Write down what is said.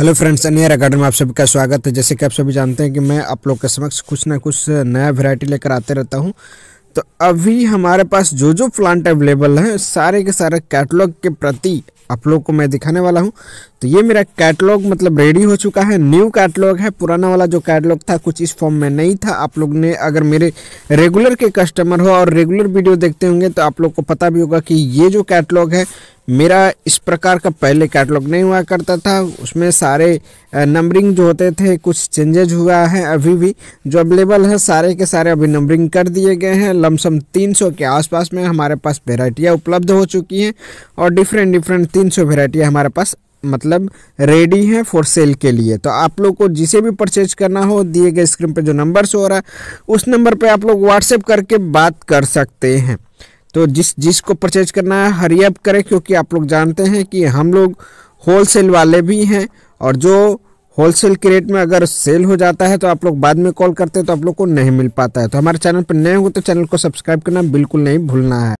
hello friends अनियर academy में आप सबका स्वागत है जैसे कि आप सभी जानते हैं कि मैं आप लोग के समक्ष कुछ ना कुछ नया वैरायटी लेकर आते रहता हूं तो अभी हमारे पास जो जो प्लांट अवेलेबल हैं सारे के सारे कैटलॉग के प्रति आप लोग को मैं दिखाने वाला हूं तो ये मेरा कैटलॉग मतलब रेडी हो चुका है न्यू कैटलॉग है पुराना वाला जो कैटलॉग था कुछ इस फॉर्म में नहीं था आप लोग ने अगर मेरे रेगुलर के कस्टमर हो और रेगुलर वीडियो देखते होंगे तो आप लोग को पता भी होगा कि ये जो कैटलॉग है मेरा इस प्रकार का पहले कैटलॉग नहीं हुआ करता था उसमें सारे नंबरिंग जो होते थे कुछ चेंजेज हुआ है अभी भी जो अवेलेबल है सारे के सारे अभी नंबरिंग कर दिए गए हैं लमसम 300 के आसपास में हमारे पास वेराइटियाँ उपलब्ध हो चुकी हैं और डिफरेंट डिफरेंट 300 सौ वेराइटियाँ हमारे पास मतलब रेडी हैं फॉर सेल के लिए तो आप लोग को जिसे भी परचेज करना हो दिए गए स्क्रीन पर जो नंबर हो रहा है उस नंबर पर आप लोग व्हाट्सएप करके बात कर सकते हैं तो जिस जिसको परचेज करना है हरी अप करें क्योंकि आप लोग जानते हैं कि हम लोग होलसेल वाले भी हैं और जो होलसेल के रेट में अगर सेल हो जाता है तो आप लोग बाद में कॉल करते हैं तो आप लोग को नहीं मिल पाता है तो हमारे चैनल पर नए हो तो चैनल को सब्सक्राइब करना बिल्कुल नहीं भूलना है